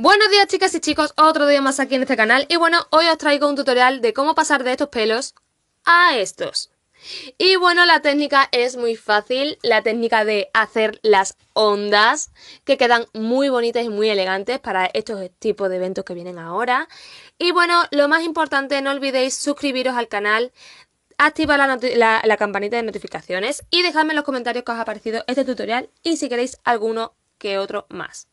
Buenos días chicas y chicos, otro día más aquí en este canal y bueno, hoy os traigo un tutorial de cómo pasar de estos pelos a estos. Y bueno, la técnica es muy fácil, la técnica de hacer las ondas que quedan muy bonitas y muy elegantes para estos tipos de eventos que vienen ahora. Y bueno, lo más importante, no olvidéis suscribiros al canal, activar la, campanita de notificaciones y dejadme en los comentarios que os ha parecido este tutorial y si queréis alguno que otro más.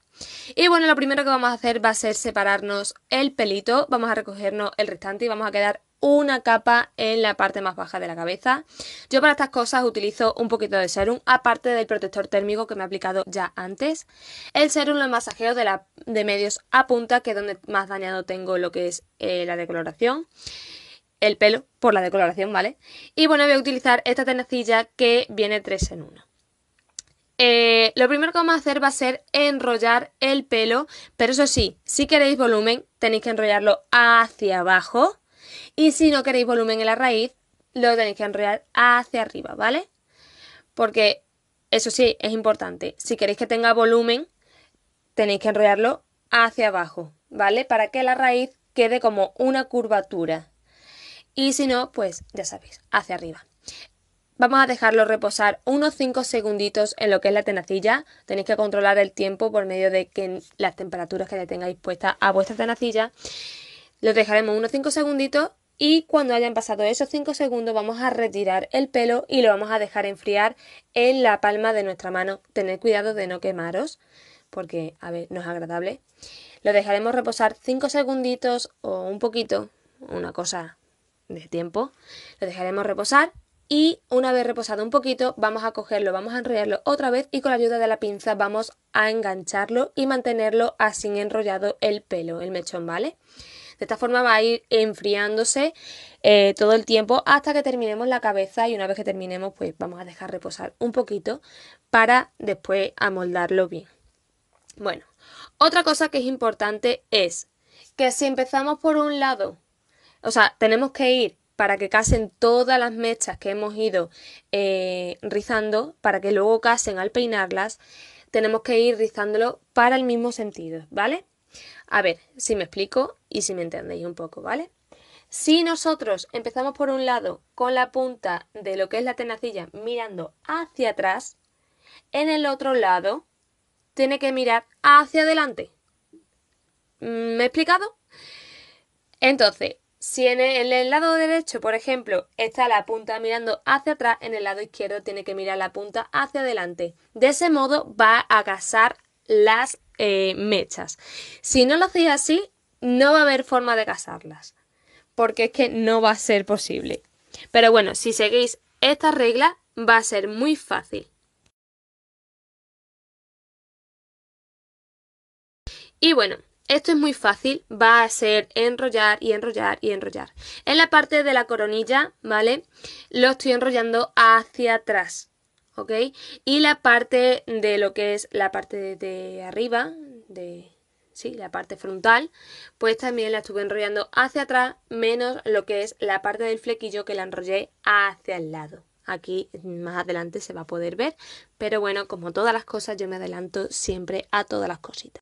Y bueno, lo primero que vamos a hacer va a ser separarnos el pelito, vamos a recogernos el restante y vamos a quedar una capa en la parte más baja de la cabeza. Yo para estas cosas utilizo un poquito de serum, aparte del protector térmico que me he aplicado ya antes. El serum lo masajeo de, la, de medios a punta, que es donde más dañado tengo lo que es eh, la decoloración. El pelo, por la decoloración, ¿vale? Y bueno, voy a utilizar esta tenacilla que viene tres en 1. Eh, lo primero que vamos a hacer va a ser enrollar el pelo, pero eso sí, si queréis volumen tenéis que enrollarlo hacia abajo y si no queréis volumen en la raíz lo tenéis que enrollar hacia arriba, ¿vale? Porque eso sí, es importante, si queréis que tenga volumen tenéis que enrollarlo hacia abajo, ¿vale? Para que la raíz quede como una curvatura y si no, pues ya sabéis, hacia arriba. Vamos a dejarlo reposar unos 5 segunditos en lo que es la tenacilla. Tenéis que controlar el tiempo por medio de que las temperaturas que le tengáis puestas a vuestra tenacilla. Lo dejaremos unos 5 segunditos y cuando hayan pasado esos 5 segundos vamos a retirar el pelo y lo vamos a dejar enfriar en la palma de nuestra mano. Tened cuidado de no quemaros porque, a ver, no es agradable. Lo dejaremos reposar 5 segunditos o un poquito, una cosa de tiempo. Lo dejaremos reposar y una vez reposado un poquito vamos a cogerlo, vamos a enrollarlo otra vez y con la ayuda de la pinza vamos a engancharlo y mantenerlo así enrollado el pelo, el mechón, ¿vale? De esta forma va a ir enfriándose eh, todo el tiempo hasta que terminemos la cabeza y una vez que terminemos pues vamos a dejar reposar un poquito para después amoldarlo bien. Bueno, otra cosa que es importante es que si empezamos por un lado, o sea, tenemos que ir para que casen todas las mechas que hemos ido eh, rizando, para que luego casen al peinarlas, tenemos que ir rizándolo para el mismo sentido, ¿vale? A ver si me explico y si me entendéis un poco, ¿vale? Si nosotros empezamos por un lado con la punta de lo que es la tenacilla mirando hacia atrás, en el otro lado tiene que mirar hacia adelante. ¿Me he explicado? Entonces, si en el, lado derecho, por ejemplo, está la punta mirando hacia atrás, en el lado izquierdo tiene que mirar la punta hacia adelante. De ese modo va a casar las eh, mechas. Si no lo hacéis así, no va a haber forma de casarlas. Porque es que no va a ser posible. Pero bueno, si seguís esta regla, va a ser muy fácil. Y bueno, esto es muy fácil, va a ser enrollar y enrollar y enrollar. En la parte de la coronilla, ¿vale? Lo estoy enrollando hacia atrás, ¿ok? Y la parte de lo que es la parte de arriba, de, sí, la parte frontal, pues también la estuve enrollando hacia atrás, menos lo que es la parte del flequillo que la enrollé hacia el lado. Aquí más adelante se va a poder ver, pero bueno, como todas las cosas, yo me adelanto siempre a todas las cositas.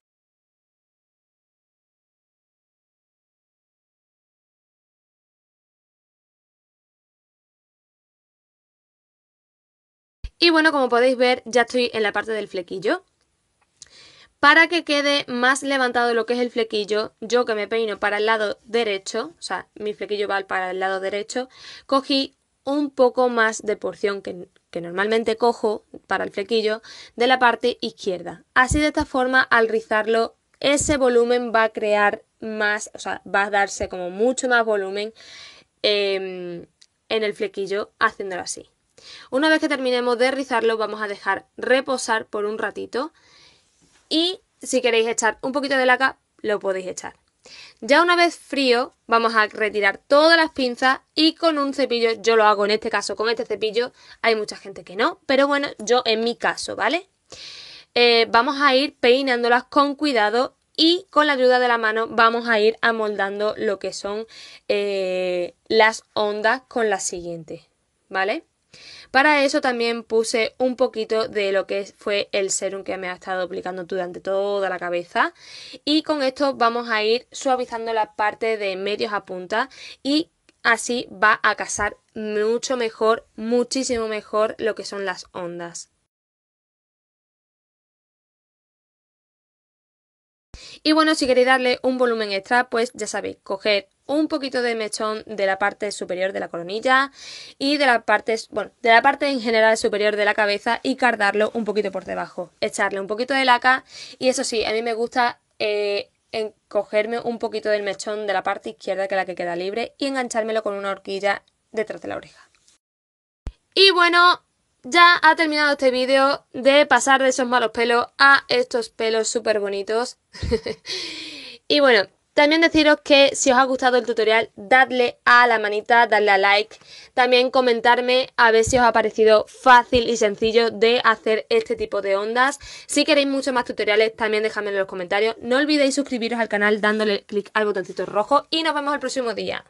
Y bueno, como podéis ver, ya estoy en la parte del flequillo. Para que quede más levantado lo que es el flequillo, yo que me peino para el lado derecho, o sea, mi flequillo va para el lado derecho, cogí un poco más de porción que, normalmente cojo para el flequillo de la parte izquierda. Así de esta forma, al rizarlo, ese volumen va a crear más, o sea, va a darse como mucho más volumen em, en el flequillo haciéndolo así. Una vez que terminemos de rizarlo vamos a dejar reposar por un ratito y si queréis echar un poquito de laca lo podéis echar. Ya una vez frío vamos a retirar todas las pinzas y con un cepillo, yo lo hago en este caso con este cepillo, hay mucha gente que no, pero bueno, yo en mi caso, ¿vale? Eh, vamos a ir peinándolas con cuidado y con la ayuda de la mano vamos a ir amoldando lo que son eh, las ondas con las siguientes, ¿vale? Para eso también puse un poquito de lo que fue el serum que me ha estado aplicando durante toda la cabeza y con esto vamos a ir suavizando la parte de medios a punta y así va a casar mucho mejor, muchísimo mejor lo que son las ondas. Y bueno, si queréis darle un volumen extra, pues ya sabéis, coger un poquito de mechón de la parte superior de la coronilla y de la parte, bueno, de la parte en general superior de la cabeza y cardarlo un poquito por debajo. Echarle un poquito de laca y eso sí, a mí me gusta eh, cogerme un poquito del mechón de la parte izquierda que es la que queda libre y enganchármelo con una horquilla detrás de la oreja. Y bueno, ya ha terminado este vídeo de pasar de esos malos pelos a estos pelos súper bonitos. y bueno, también deciros que si os ha gustado el tutorial, dadle a la manita, dadle a like. También comentarme a ver si os ha parecido fácil y sencillo de hacer este tipo de ondas. Si queréis muchos más tutoriales, también dejadme en los comentarios. No olvidéis suscribiros al canal dándole clic al botoncito rojo y nos vemos el próximo día.